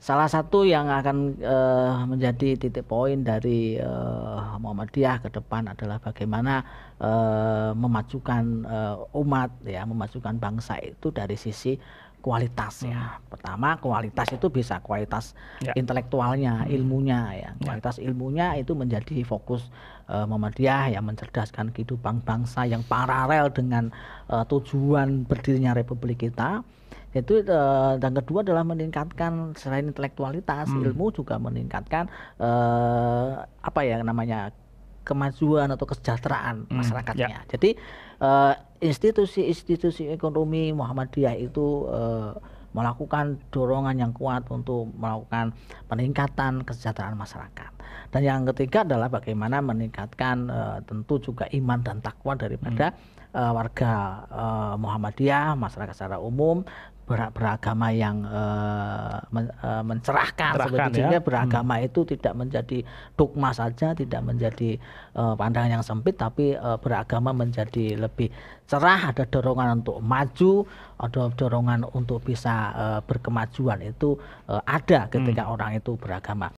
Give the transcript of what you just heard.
salah satu yang akan uh, menjadi titik poin dari uh, Muhammadiyah ke depan adalah bagaimana uh, memajukan uh, umat ya, memajukan bangsa itu dari sisi kualitasnya. Hmm. Pertama kualitas itu bisa kualitas ya. intelektualnya, hmm. ilmunya ya. ya. Kualitas ya. ilmunya itu menjadi fokus uh, Muhammadiyah yang mencerdaskan kehidupan bangsa yang paralel dengan uh, tujuan berdirinya republik kita itu uh, eh, dan kedua adalah meningkatkan selain intelektualitas hmm. ilmu juga meningkatkan uh, apa ya namanya kemajuan atau kesejahteraan hmm. masyarakatnya. Ya. Jadi eh, institusi-institusi uh, ekonomi Muhammadiyah itu uh, melakukan dorongan yang kuat untuk melakukan peningkatan kesejahteraan masyarakat. Dan yang ketiga adalah bagaimana meningkatkan uh, tentu juga iman dan takwa daripada hmm. uh, warga uh, Muhammadiyah, masyarakat secara umum beragama yang uh, men uh, mencerahkan sebetulnya ya? Hmm. beragama hmm. itu tidak menjadi dogma saja, tidak menjadi uh, pandangan yang sempit tapi uh, beragama menjadi lebih cerah, ada dorongan untuk maju, ada dorongan untuk bisa uh, berkemajuan itu uh, ada ketika hmm. orang itu beragama.